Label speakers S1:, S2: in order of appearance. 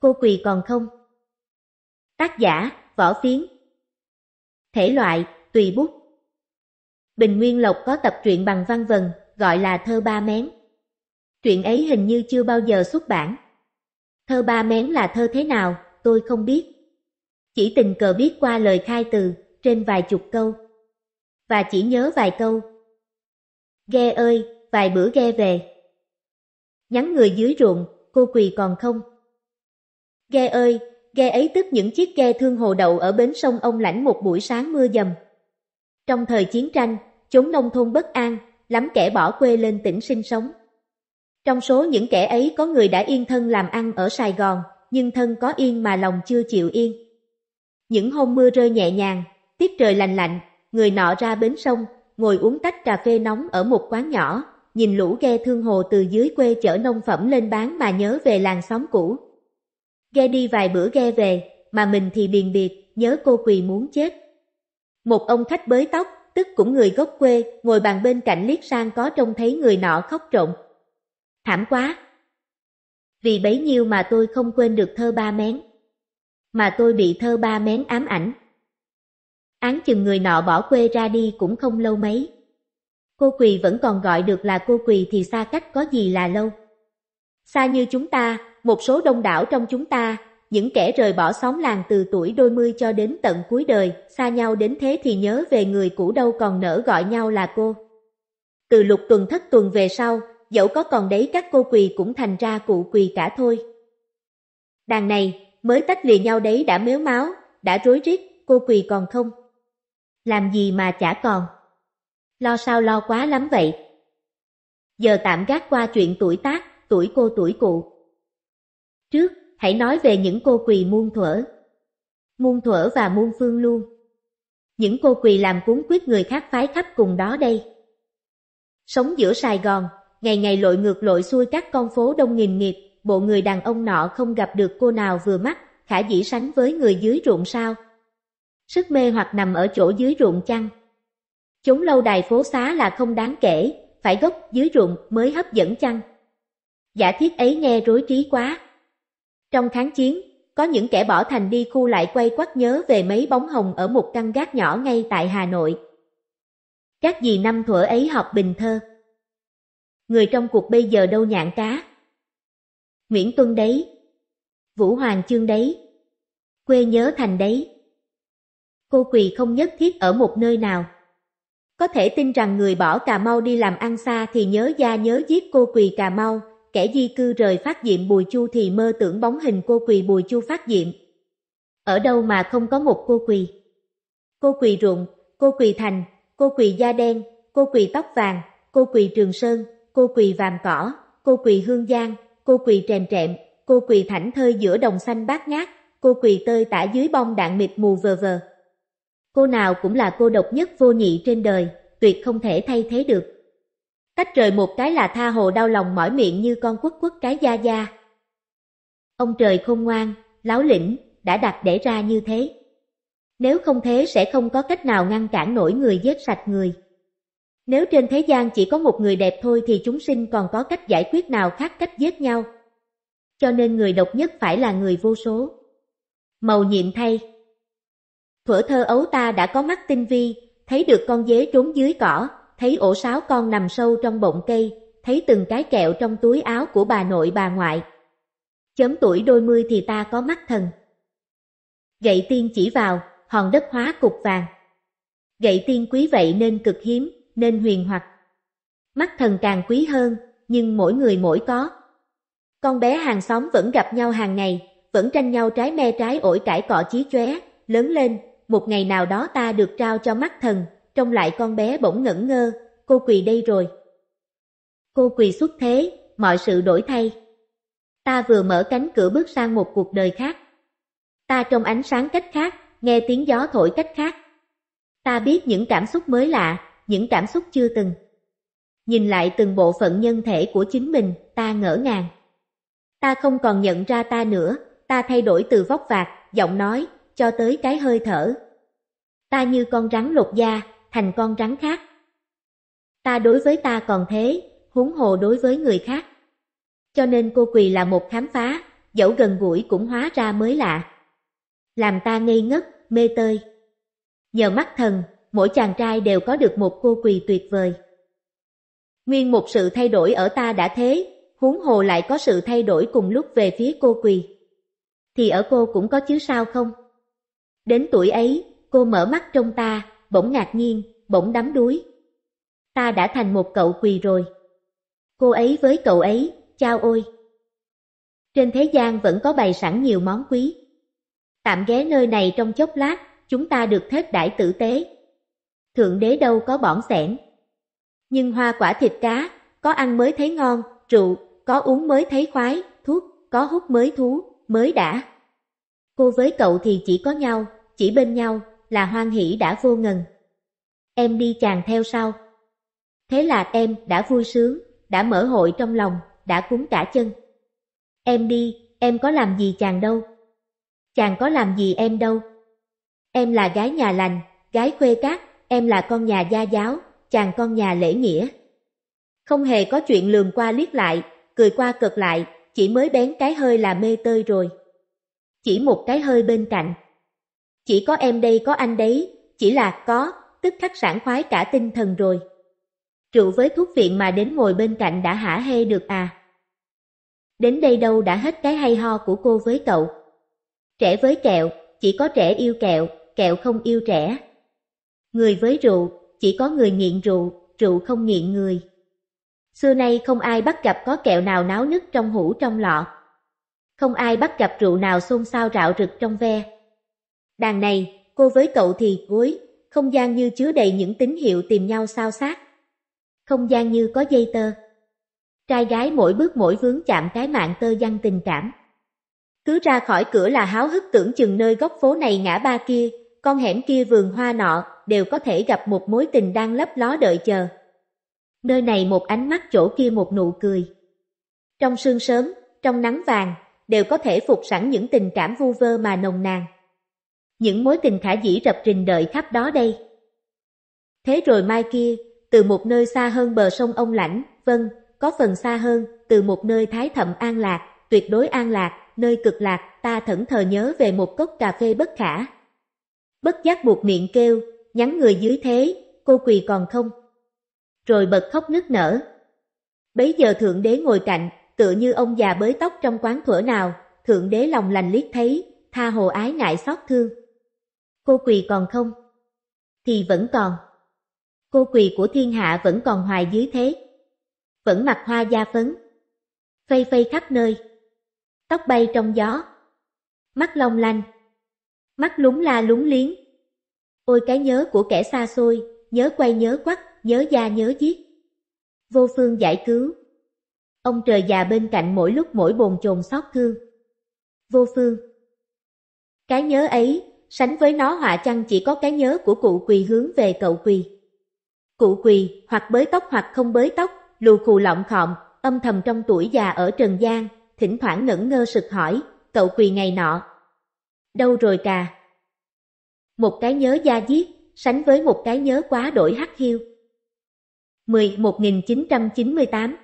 S1: Cô quỳ còn không? Tác giả, Võ Phiến Thể loại, tùy bút Bình Nguyên Lộc có tập truyện bằng văn vần, gọi là Thơ Ba Mén. Truyện ấy hình như chưa bao giờ xuất bản. Thơ Ba Mén là thơ thế nào, tôi không biết. Chỉ tình cờ biết qua lời khai từ, trên vài chục câu. Và chỉ nhớ vài câu. Ghe ơi, vài bữa ghe về. Nhắn người dưới ruộng, cô quỳ còn không? Ghe ơi, ghe ấy tức những chiếc ghe thương hồ đậu ở bến sông ông lãnh một buổi sáng mưa dầm. Trong thời chiến tranh, chốn nông thôn bất an, lắm kẻ bỏ quê lên tỉnh sinh sống. Trong số những kẻ ấy có người đã yên thân làm ăn ở Sài Gòn, nhưng thân có yên mà lòng chưa chịu yên. Những hôm mưa rơi nhẹ nhàng, tiết trời lành lạnh, người nọ ra bến sông, ngồi uống tách cà phê nóng ở một quán nhỏ, nhìn lũ ghe thương hồ từ dưới quê chở nông phẩm lên bán mà nhớ về làng xóm cũ ghe đi vài bữa ghe về, mà mình thì điền biệt, nhớ cô quỳ muốn chết. Một ông khách bới tóc, tức cũng người gốc quê, ngồi bàn bên cạnh liếc sang có trông thấy người nọ khóc trộn. Thảm quá! Vì bấy nhiêu mà tôi không quên được thơ ba mén. Mà tôi bị thơ ba mén ám ảnh. Án chừng người nọ bỏ quê ra đi cũng không lâu mấy. Cô quỳ vẫn còn gọi được là cô quỳ thì xa cách có gì là lâu. Xa như chúng ta, một số đông đảo trong chúng ta, những kẻ rời bỏ xóm làng từ tuổi đôi mươi cho đến tận cuối đời, xa nhau đến thế thì nhớ về người cũ đâu còn nỡ gọi nhau là cô. Từ lục tuần thất tuần về sau, dẫu có còn đấy các cô quỳ cũng thành ra cụ quỳ cả thôi. Đàn này, mới tách lìa nhau đấy đã méo máu, đã rối rít, cô quỳ còn không? Làm gì mà chả còn? Lo sao lo quá lắm vậy? Giờ tạm gác qua chuyện tuổi tác, tuổi cô tuổi cụ. Trước, hãy nói về những cô quỳ muôn thuở. Muôn thuở và muôn phương luôn. Những cô quỳ làm cuốn quyết người khác phái khắp cùng đó đây. Sống giữa Sài Gòn, ngày ngày lội ngược lội xuôi các con phố đông nghìn nghiệp, bộ người đàn ông nọ không gặp được cô nào vừa mắt, khả dĩ sánh với người dưới ruộng sao. Sức mê hoặc nằm ở chỗ dưới ruộng chăng. chúng lâu đài phố xá là không đáng kể, phải gốc dưới ruộng mới hấp dẫn chăng. Giả thiết ấy nghe rối trí quá. Trong kháng chiến, có những kẻ bỏ thành đi khu lại quay quắt nhớ về mấy bóng hồng ở một căn gác nhỏ ngay tại Hà Nội. Các gì năm thuở ấy học bình thơ. Người trong cuộc bây giờ đâu nhạn cá. Nguyễn Tuân đấy. Vũ Hoàng Chương đấy. Quê nhớ thành đấy. Cô quỳ không nhất thiết ở một nơi nào. Có thể tin rằng người bỏ Cà Mau đi làm ăn xa thì nhớ gia nhớ giết cô quỳ Cà Mau, kẻ di cư rời phát diệm Bùi Chu thì mơ tưởng bóng hình cô quỳ Bùi Chu phát diệm. Ở đâu mà không có một cô quỳ? Cô quỳ ruộng, cô quỳ thành, cô quỳ da đen, cô quỳ tóc vàng, cô quỳ trường sơn, cô quỳ vàm cỏ, cô quỳ hương giang, cô quỳ trèm trệm, cô quỳ thảnh thơi giữa đồng xanh bát ngát, cô quỳ tơi tả dưới bông đạn mịt mù vờ vờ. Cô nào cũng là cô độc nhất vô nhị trên đời, tuyệt không thể thay thế được. Tách trời một cái là tha hồ đau lòng mỏi miệng như con quất quất cái da da. Ông trời không ngoan, láo lĩnh, đã đặt để ra như thế. Nếu không thế sẽ không có cách nào ngăn cản nổi người giết sạch người. Nếu trên thế gian chỉ có một người đẹp thôi thì chúng sinh còn có cách giải quyết nào khác cách giết nhau. Cho nên người độc nhất phải là người vô số. Màu nhiệm thay Thuở thơ ấu ta đã có mắt tinh vi, thấy được con dế trốn dưới cỏ, thấy ổ sáo con nằm sâu trong bụng cây, thấy từng cái kẹo trong túi áo của bà nội bà ngoại. Chớm tuổi đôi mươi thì ta có mắt thần. Gậy tiên chỉ vào, hòn đất hóa cục vàng. Gậy tiên quý vậy nên cực hiếm, nên huyền hoặc. Mắt thần càng quý hơn, nhưng mỗi người mỗi có. Con bé hàng xóm vẫn gặp nhau hàng ngày, vẫn tranh nhau trái me trái ổi cải cọ chí chóe, lớn lên, một ngày nào đó ta được trao cho mắt thần, trông lại con bé bỗng ngẩn ngơ, cô quỳ đây rồi. Cô quỳ xuất thế, mọi sự đổi thay. Ta vừa mở cánh cửa bước sang một cuộc đời khác. Ta trong ánh sáng cách khác, nghe tiếng gió thổi cách khác. Ta biết những cảm xúc mới lạ, những cảm xúc chưa từng. Nhìn lại từng bộ phận nhân thể của chính mình, ta ngỡ ngàng. Ta không còn nhận ra ta nữa, ta thay đổi từ vóc vạt, giọng nói, cho tới cái hơi thở. Ta như con rắn lột da, thành con rắn khác. Ta đối với ta còn thế, huống hồ đối với người khác. Cho nên cô quỳ là một khám phá, dẫu gần gũi cũng hóa ra mới lạ. Làm ta ngây ngất, mê tơi. Nhờ mắt thần, mỗi chàng trai đều có được một cô quỳ tuyệt vời. Nguyên một sự thay đổi ở ta đã thế, huống hồ lại có sự thay đổi cùng lúc về phía cô quỳ. Thì ở cô cũng có chứ sao không? Đến tuổi ấy, cô mở mắt trong ta, bỗng ngạc nhiên, bỗng đắm đuối. Ta đã thành một cậu quỳ rồi. Cô ấy với cậu ấy, chao ôi. Trên thế gian vẫn có bày sẵn nhiều món quý. Tạm ghé nơi này trong chốc lát, chúng ta được thết đãi tử tế. Thượng đế đâu có bỏng sẻn. Nhưng hoa quả thịt cá, có ăn mới thấy ngon, rượu, có uống mới thấy khoái, thuốc, có hút mới thú, mới đã. Cô với cậu thì chỉ có nhau, chỉ bên nhau, là hoan hỷ đã vô ngần. Em đi chàng theo sau. Thế là em đã vui sướng, đã mở hội trong lòng, đã cúng cả chân. Em đi, em có làm gì chàng đâu. Chàng có làm gì em đâu. Em là gái nhà lành, gái quê cát, em là con nhà gia giáo, chàng con nhà lễ nghĩa. Không hề có chuyện lườm qua liếc lại, cười qua cực lại, chỉ mới bén cái hơi là mê tơi rồi. Chỉ một cái hơi bên cạnh. Chỉ có em đây có anh đấy, chỉ là có, tức khắc sảng khoái cả tinh thần rồi. Rượu với thuốc viện mà đến ngồi bên cạnh đã hả hê được à. Đến đây đâu đã hết cái hay ho của cô với cậu. Trẻ với kẹo, chỉ có trẻ yêu kẹo, kẹo không yêu trẻ. Người với rượu, chỉ có người nghiện rượu, rượu không nghiện người. Xưa nay không ai bắt gặp có kẹo nào náo nức trong hũ trong lọ. Không ai bắt gặp rượu nào xôn xao rạo rực trong ve. Đàn này, cô với cậu thì gối, không gian như chứa đầy những tín hiệu tìm nhau sao sát. Không gian như có dây tơ. Trai gái mỗi bước mỗi vướng chạm cái mạng tơ dăng tình cảm. Cứ ra khỏi cửa là háo hức tưởng chừng nơi góc phố này ngã ba kia, con hẻm kia vườn hoa nọ, đều có thể gặp một mối tình đang lấp ló đợi chờ. Nơi này một ánh mắt chỗ kia một nụ cười. Trong sương sớm, trong nắng vàng, đều có thể phục sẵn những tình cảm vu vơ mà nồng nàn những mối tình khả dĩ rập rình đợi khắp đó đây. Thế rồi mai kia, từ một nơi xa hơn bờ sông Ông Lãnh, vâng, có phần xa hơn, từ một nơi thái thậm an lạc, tuyệt đối an lạc, nơi cực lạc, ta thẫn thờ nhớ về một cốc cà phê bất khả. Bất giác buộc miệng kêu, nhắn người dưới thế, cô quỳ còn không? Rồi bật khóc nức nở. Bấy giờ Thượng Đế ngồi cạnh, tựa như ông già bới tóc trong quán thuở nào, Thượng Đế lòng lành liếc thấy, tha hồ ái ngại xót thương. Cô quỳ còn không? Thì vẫn còn. Cô quỳ của thiên hạ vẫn còn hoài dưới thế. Vẫn mặt hoa da phấn. Phây phây khắp nơi. Tóc bay trong gió. Mắt long lanh. Mắt lúng la lúng liếng. Ôi cái nhớ của kẻ xa xôi, nhớ quay nhớ quắt, nhớ da nhớ giết. Vô phương giải cứu. Ông trời già bên cạnh mỗi lúc mỗi bồn chồn xót thương. Vô phương. Cái nhớ ấy sánh với nó họa chăng chỉ có cái nhớ của cụ quỳ hướng về cậu quỳ. Cụ quỳ, hoặc bới tóc hoặc không bới tóc, lù khù lọng khọm, âm thầm trong tuổi già ở Trần gian thỉnh thoảng ngẩn ngơ sực hỏi, cậu quỳ ngày nọ. Đâu rồi cà? Một cái nhớ da diết, sánh với một cái nhớ quá đổi hắc hiu. 11.998